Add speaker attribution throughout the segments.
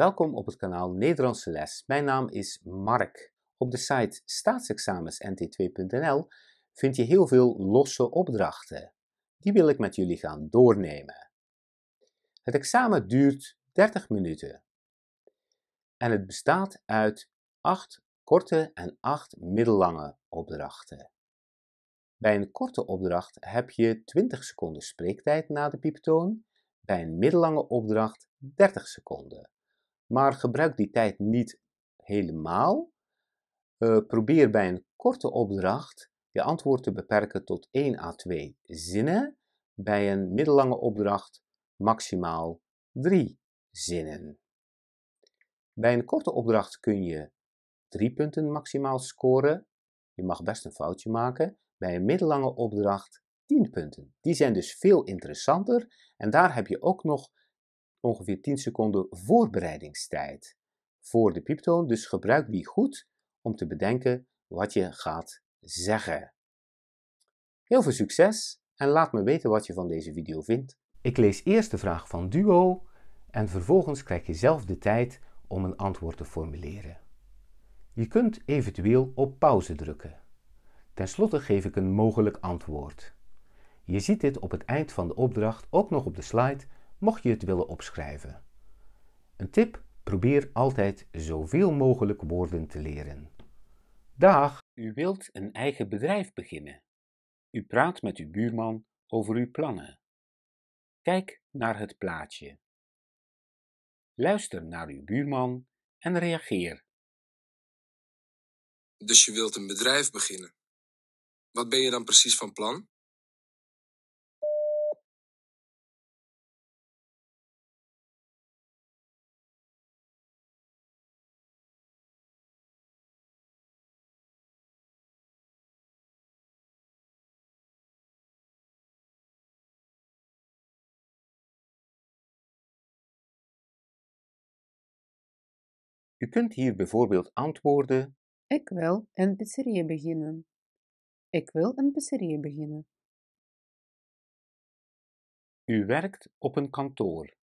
Speaker 1: Welkom op het kanaal Nederlandse Les. Mijn naam is Mark. Op de site staatsexamensnt2.nl vind je heel veel losse opdrachten. Die wil ik met jullie gaan doornemen. Het examen duurt 30 minuten. En het bestaat uit 8 korte en 8 middellange opdrachten. Bij een korte opdracht heb je 20 seconden spreektijd na de pieptoon, bij een middellange opdracht 30 seconden. Maar gebruik die tijd niet helemaal. Eh, probeer bij een korte opdracht je antwoord te beperken tot 1 à 2 zinnen. Bij een middellange opdracht maximaal 3 zinnen. Bij een korte opdracht kun je 3 punten maximaal scoren. Je mag best een foutje maken. Bij een middellange opdracht 10 punten. Die zijn dus veel interessanter en daar heb je ook nog ongeveer 10 seconden voorbereidingstijd voor de pieptoon. Dus gebruik die goed om te bedenken wat je gaat zeggen. Heel veel succes en laat me weten wat je van deze video vindt. Ik lees eerst de vraag van Duo en vervolgens krijg je zelf de tijd om een antwoord te formuleren. Je kunt eventueel op pauze drukken. Ten slotte geef ik een mogelijk antwoord. Je ziet dit op het eind van de opdracht ook nog op de slide mocht je het willen opschrijven. Een tip: probeer altijd zoveel mogelijk woorden te leren. Dag! U wilt een eigen bedrijf beginnen. U praat met uw buurman over uw plannen. Kijk naar het plaatje.
Speaker 2: Luister naar uw buurman en reageer. Dus je wilt een bedrijf beginnen. Wat ben je dan precies van plan? U kunt hier bijvoorbeeld antwoorden: Ik wil een pizzeria beginnen. Ik wil een pizzeria beginnen.
Speaker 1: U werkt op een kantoor.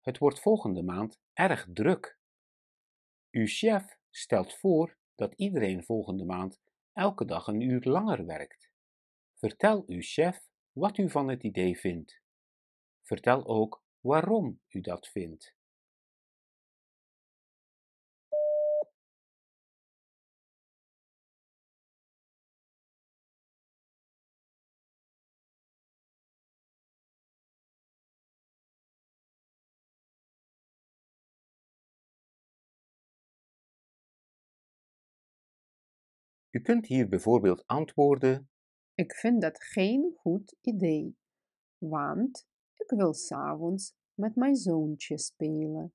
Speaker 1: Het wordt volgende maand erg druk. Uw chef stelt voor dat iedereen volgende maand elke dag een uur langer werkt. Vertel uw chef wat u van het idee vindt. Vertel ook waarom u dat vindt. Je kunt hier bijvoorbeeld antwoorden:
Speaker 3: Ik vind dat geen goed idee, want ik wil s'avonds met mijn zoontje spelen.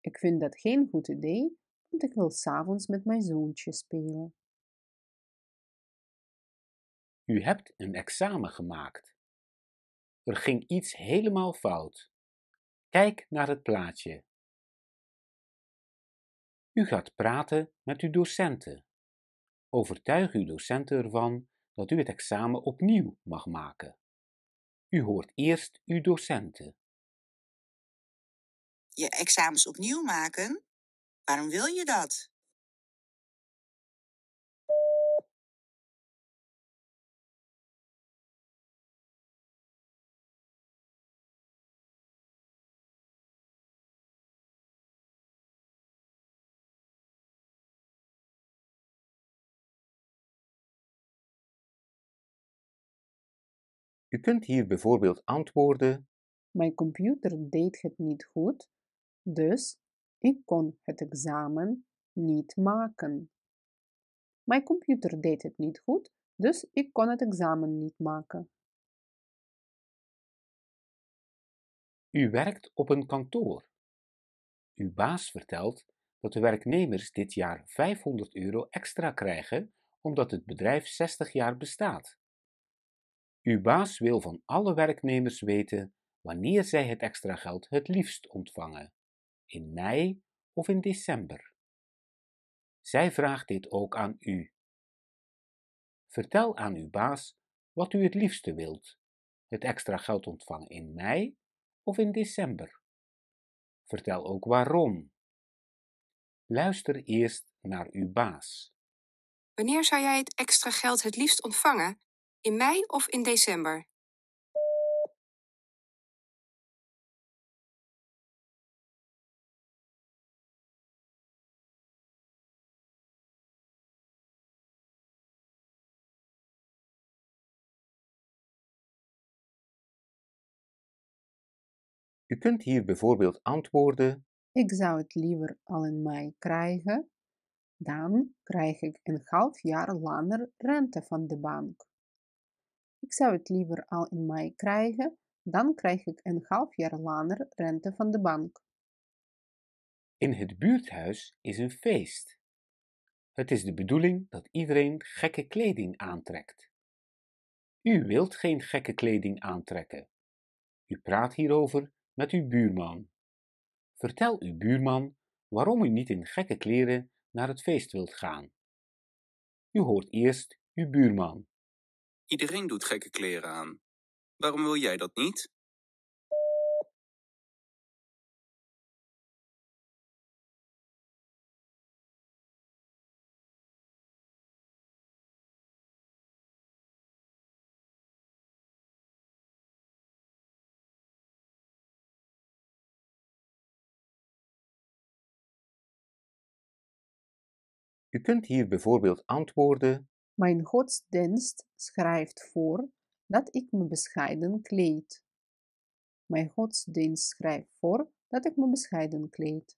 Speaker 3: Ik vind dat geen goed idee, want ik wil s'avonds met mijn zoontje spelen.
Speaker 2: U hebt een examen gemaakt. Er ging iets helemaal fout. Kijk naar het plaatje.
Speaker 1: U gaat praten met uw docenten. Overtuig uw docenten ervan dat u het examen opnieuw mag maken. U hoort eerst uw docenten. Je
Speaker 2: examens opnieuw maken? Waarom wil je dat? U
Speaker 1: kunt hier bijvoorbeeld antwoorden:
Speaker 3: Mijn computer deed het niet goed, dus ik kon het examen niet maken. Mijn computer deed het niet goed, dus ik kon het examen niet maken.
Speaker 1: U werkt op een kantoor. Uw baas vertelt dat de werknemers dit jaar 500 euro extra krijgen omdat het bedrijf 60 jaar bestaat. Uw baas wil van alle werknemers weten wanneer zij het extra geld het liefst ontvangen: in mei of in december. Zij vraagt dit ook aan u. Vertel aan uw baas wat u het liefste wilt: het extra geld ontvangen in mei of in december. Vertel ook waarom. Luister eerst naar uw baas.
Speaker 3: Wanneer zou jij het extra geld het liefst ontvangen? In mei of in december?
Speaker 1: U kunt hier bijvoorbeeld antwoorden:
Speaker 3: Ik zou het liever al in mei krijgen, dan krijg ik een half jaar langer rente van de bank. Ik zou het liever al in mei krijgen, dan krijg ik een half jaar langer rente van de bank.
Speaker 1: In het buurthuis is een feest. Het is de bedoeling dat iedereen gekke kleding aantrekt. U wilt geen gekke kleding aantrekken. U praat hierover met uw buurman. Vertel uw buurman waarom u niet in gekke kleren naar het feest wilt gaan. U hoort eerst uw buurman. Iedereen doet gekke kleren aan.
Speaker 2: Waarom wil jij dat niet? U kunt hier bijvoorbeeld
Speaker 1: antwoorden
Speaker 3: mijn godsdienst schrijft voor dat ik me bescheiden kleed. Mijn godsdienst schrijft voor dat ik me bescheiden kleed.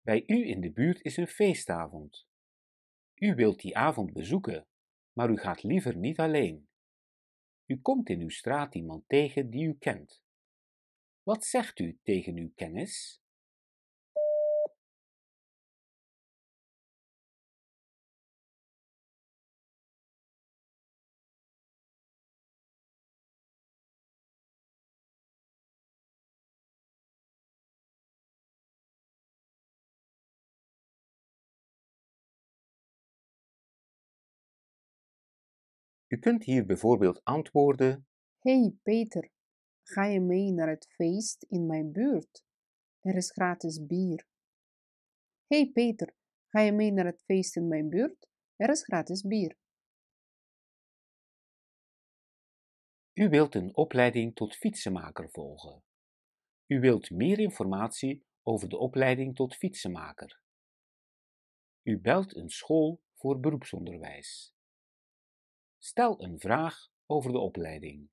Speaker 2: Bij u
Speaker 1: in de buurt is een feestavond. U wilt die avond bezoeken, maar u gaat liever niet alleen. U komt in uw straat iemand tegen die u kent. Wat zegt u tegen uw kennis? Je kunt hier bijvoorbeeld antwoorden:
Speaker 3: Hey Peter, ga je mee naar het feest in mijn buurt? Er is gratis bier. Hey Peter, ga je mee naar het feest in mijn buurt? Er is gratis bier.
Speaker 1: U wilt een opleiding tot fietsenmaker volgen. U wilt meer informatie over de opleiding tot fietsenmaker. U belt een school voor beroepsonderwijs. Stel een vraag over de opleiding.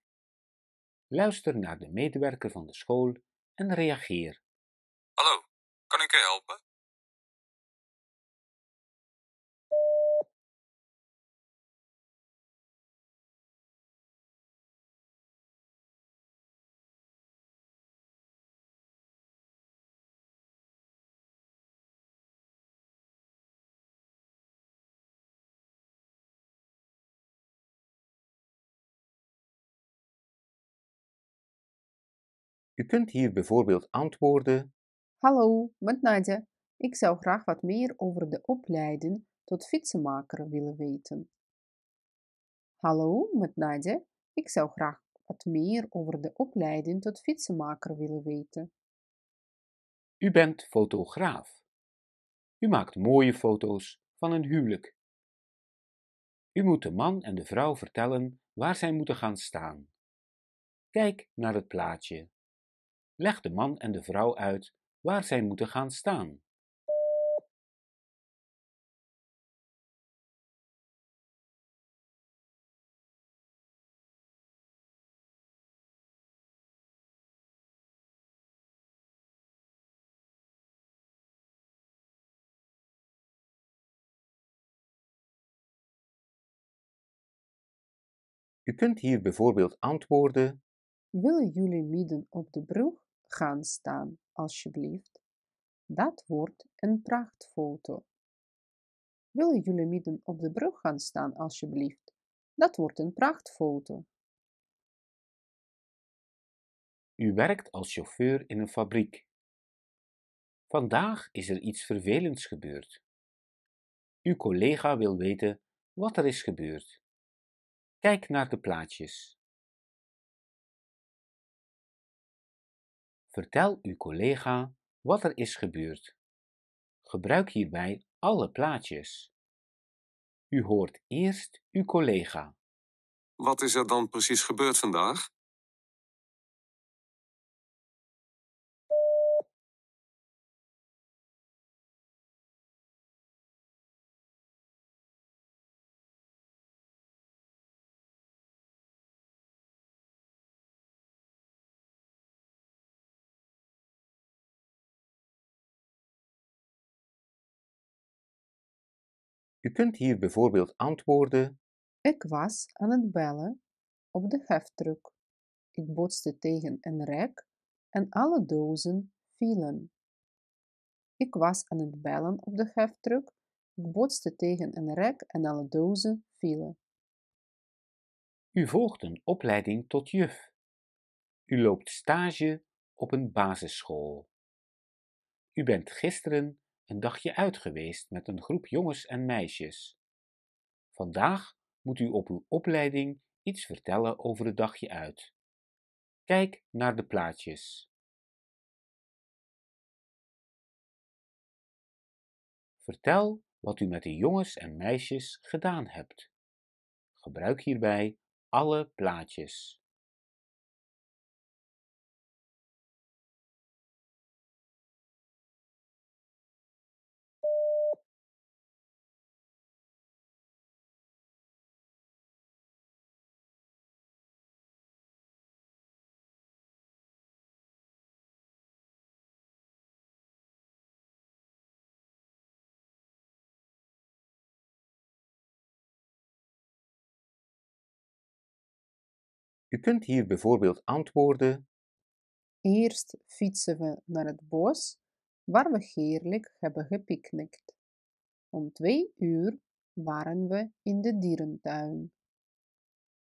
Speaker 1: Luister naar de medewerker van de school en reageer. Hallo, kan ik u helpen? Je kunt hier bijvoorbeeld antwoorden:
Speaker 3: Hallo, met Nadja. Ik zou graag wat meer over de opleiding tot fietsenmaker willen weten. Hallo, met Nadja. Ik zou graag wat meer over de opleiding tot fietsenmaker willen weten.
Speaker 1: U bent fotograaf. U maakt mooie foto's van een huwelijk. U moet de man en de vrouw vertellen waar zij moeten gaan staan. Kijk naar het plaatje. Leg de man en de vrouw uit waar zij moeten gaan staan. U kunt hier bijvoorbeeld antwoorden:
Speaker 3: Willen jullie midden op de brug? gaan staan, alsjeblieft. Dat wordt een prachtfoto. Willen jullie midden op de brug gaan staan, alsjeblieft? Dat wordt een prachtfoto.
Speaker 2: U
Speaker 1: werkt als chauffeur in een fabriek. Vandaag is er iets vervelends gebeurd. Uw collega wil weten wat er is gebeurd.
Speaker 2: Kijk naar de plaatjes.
Speaker 1: Vertel uw collega wat er is gebeurd. Gebruik hierbij alle plaatjes. U hoort eerst uw collega.
Speaker 2: Wat is er dan precies gebeurd vandaag? U kunt hier bijvoorbeeld antwoorden:
Speaker 3: Ik was aan het bellen op de heftruck. Ik botste tegen een rek en alle dozen vielen. Ik was aan het bellen op de heftruck. Ik botste tegen een rek en alle dozen vielen.
Speaker 1: U volgt een opleiding tot juf. U loopt stage op een basisschool. U bent gisteren een dagje uit geweest met een groep jongens en meisjes. Vandaag moet u op uw opleiding iets vertellen over het dagje uit. Kijk naar de
Speaker 2: plaatjes. Vertel wat u met de jongens en meisjes gedaan hebt. Gebruik hierbij alle plaatjes.
Speaker 1: U kunt hier bijvoorbeeld antwoorden:
Speaker 3: Eerst fietsen we naar het bos waar we heerlijk hebben gepiknikt. Om twee uur waren we in de dierentuin.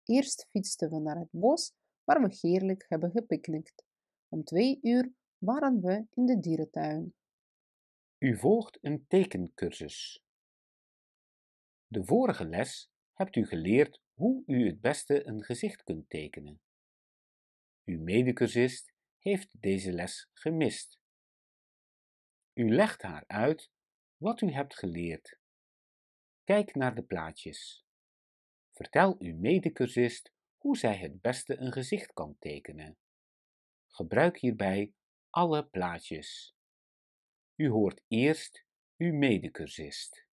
Speaker 3: Eerst fietsten we naar het bos waar we heerlijk hebben gepiknikt. Om twee uur waren we in de dierentuin.
Speaker 1: U volgt een tekencursus. De vorige les hebt u geleerd hoe u het beste een gezicht kunt tekenen. Uw medecursist heeft deze les gemist. U legt haar uit wat u hebt geleerd. Kijk naar de plaatjes. Vertel uw medecursist hoe zij het beste een gezicht kan tekenen. Gebruik hierbij alle plaatjes. U hoort eerst uw medecursist.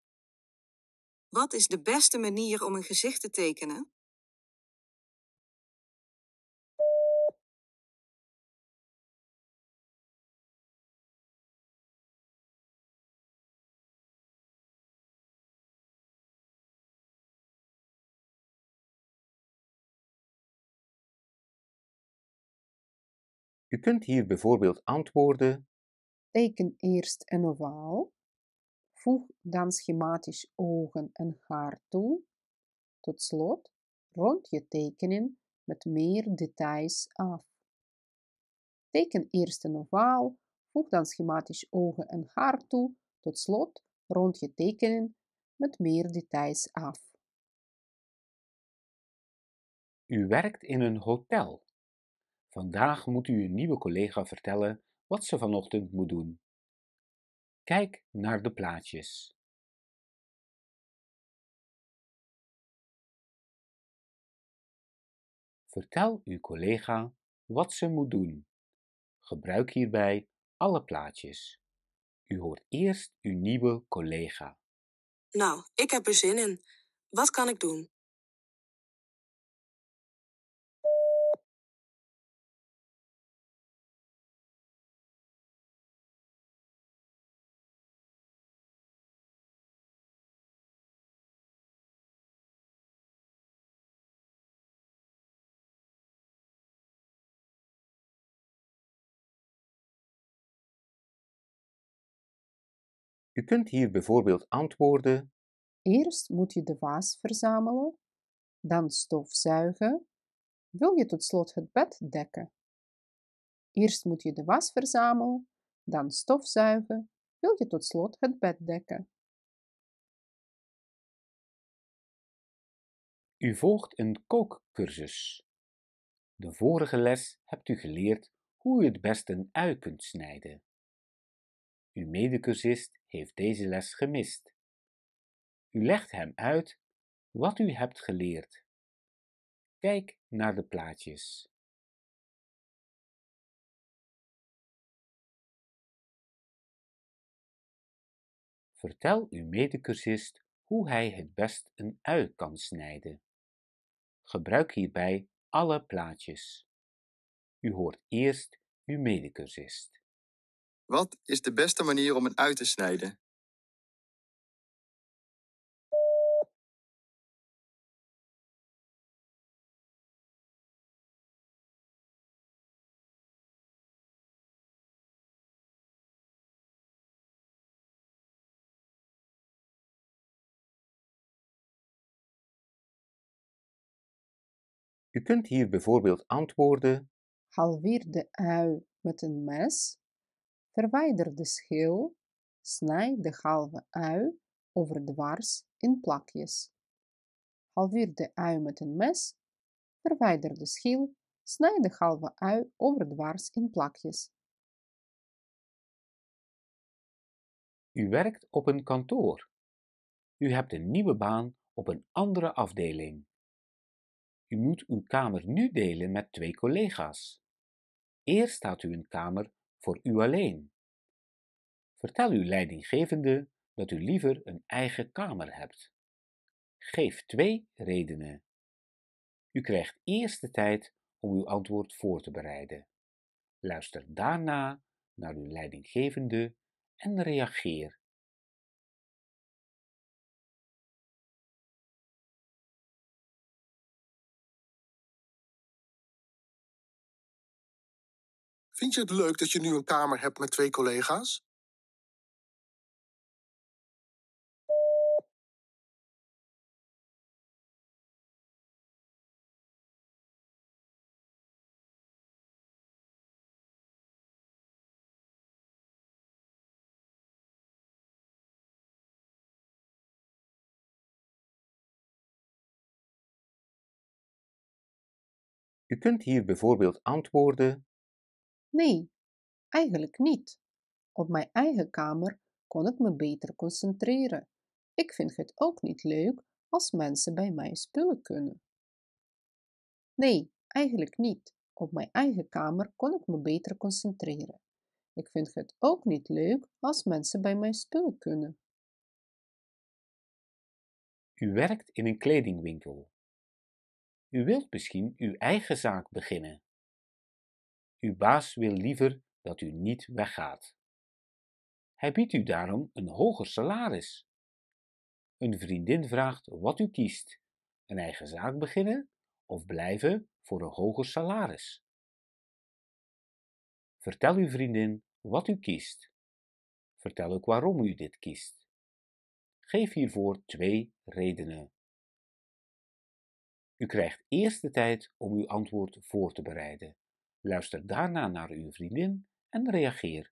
Speaker 2: Wat is de beste manier om een gezicht te tekenen? Je
Speaker 1: kunt hier bijvoorbeeld antwoorden:
Speaker 3: Teken eerst een ovaal Voeg dan schematisch ogen en haar toe. Tot slot, rond je tekening met meer details af. Teken eerst een ovaal, voeg dan schematisch ogen en haar toe. Tot slot, rond je tekening met meer details af.
Speaker 1: U werkt in een hotel. Vandaag moet u uw nieuwe collega vertellen wat ze vanochtend moet doen. Kijk naar de
Speaker 2: plaatjes.
Speaker 1: Vertel uw collega wat ze moet doen. Gebruik hierbij alle plaatjes. U hoort eerst uw nieuwe collega.
Speaker 3: Nou, ik heb er zin in. Wat kan ik doen?
Speaker 2: U kunt
Speaker 1: hier bijvoorbeeld antwoorden:
Speaker 3: Eerst moet je de was verzamelen, dan stofzuigen. Wil je tot slot het bed dekken? Eerst moet je de was verzamelen, dan stofzuigen. Wil je tot slot het bed dekken?
Speaker 2: U
Speaker 1: volgt een kookcursus. De vorige les hebt u geleerd hoe u het beste een ui kunt snijden. Uw medecursist heeft deze les gemist. U legt hem uit wat u hebt geleerd.
Speaker 2: Kijk naar de plaatjes.
Speaker 1: Vertel uw medecursist hoe hij het best een ui kan snijden. Gebruik hierbij alle plaatjes. U hoort eerst uw medecursist.
Speaker 2: Wat is de beste manier om een uit te snijden?
Speaker 1: U kunt hier bijvoorbeeld antwoorden:
Speaker 3: Halveer de ui met een mes Verwijder de schil, snijd de halve ui overdwars in plakjes. Halveer de ui met een mes, verwijder de schil, snijd de halve ui dwars in plakjes.
Speaker 2: U werkt op
Speaker 1: een kantoor. U hebt een nieuwe baan op een andere afdeling. U moet uw kamer nu delen met twee collega's. Eerst had u een kamer voor u alleen. Vertel uw leidinggevende dat u liever een eigen kamer hebt. Geef twee redenen. U krijgt eerst de tijd om uw antwoord voor te bereiden. Luister daarna naar uw leidinggevende en reageer
Speaker 2: Vind je het leuk dat je nu een kamer hebt met twee collega's? U kunt hier bijvoorbeeld antwoorden
Speaker 3: Nee, eigenlijk niet. Op mijn eigen kamer kon ik me beter concentreren. Ik vind het ook niet leuk als mensen bij mij spullen kunnen. Nee, eigenlijk niet. Op mijn eigen kamer kon ik me beter concentreren. Ik vind het ook niet leuk als mensen bij mij spullen kunnen.
Speaker 1: U werkt in een kledingwinkel. U wilt misschien uw eigen zaak beginnen. Uw baas wil liever dat u niet weggaat. Hij biedt u daarom een hoger salaris. Een vriendin vraagt wat u kiest: een eigen zaak beginnen of blijven voor een hoger salaris. Vertel uw vriendin wat u kiest. Vertel ook waarom u dit kiest. Geef hiervoor twee redenen. U krijgt eerst de tijd om uw antwoord voor te bereiden. Luister daarna naar uw vriendin en reageer.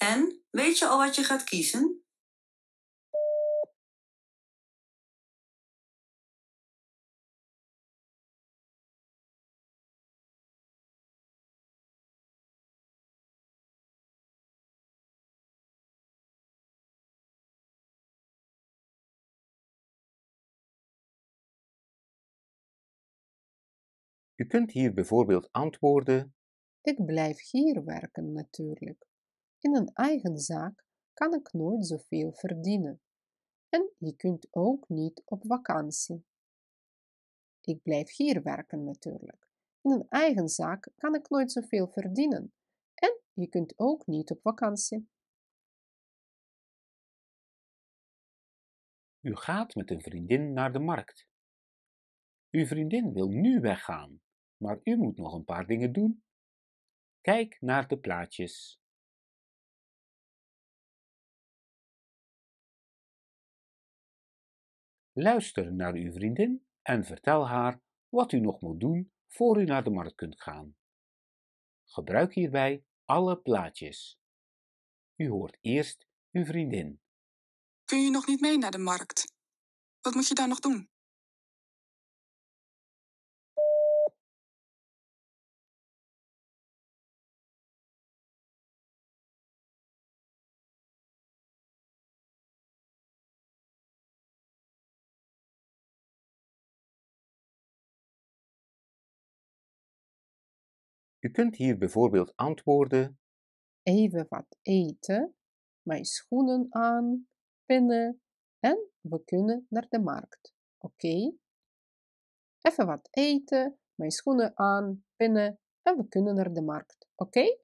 Speaker 2: En weet je al wat je gaat kiezen? Je kunt hier bijvoorbeeld
Speaker 1: antwoorden:
Speaker 3: Ik blijf hier werken natuurlijk. In een eigen zaak kan ik nooit zoveel verdienen. En je kunt ook niet op vakantie. Ik blijf hier werken natuurlijk. In een eigen zaak kan ik nooit zoveel verdienen. En je kunt ook niet op vakantie.
Speaker 2: U gaat met een vriendin naar de markt. Uw vriendin wil nu weggaan maar u moet nog een paar dingen doen. Kijk naar de plaatjes. Luister
Speaker 1: naar uw vriendin en vertel haar wat u nog moet doen voor u naar de markt kunt gaan. Gebruik hierbij alle plaatjes. U hoort eerst uw vriendin.
Speaker 2: Kun je nog niet mee naar de markt? Wat moet je daar nog doen?
Speaker 1: U kunt hier bijvoorbeeld antwoorden:
Speaker 3: Even wat eten, mijn schoenen aan, pinnen en we kunnen naar de markt. Oké? Even wat eten, mijn schoenen aan, pinnen en we kunnen naar de markt. Oké?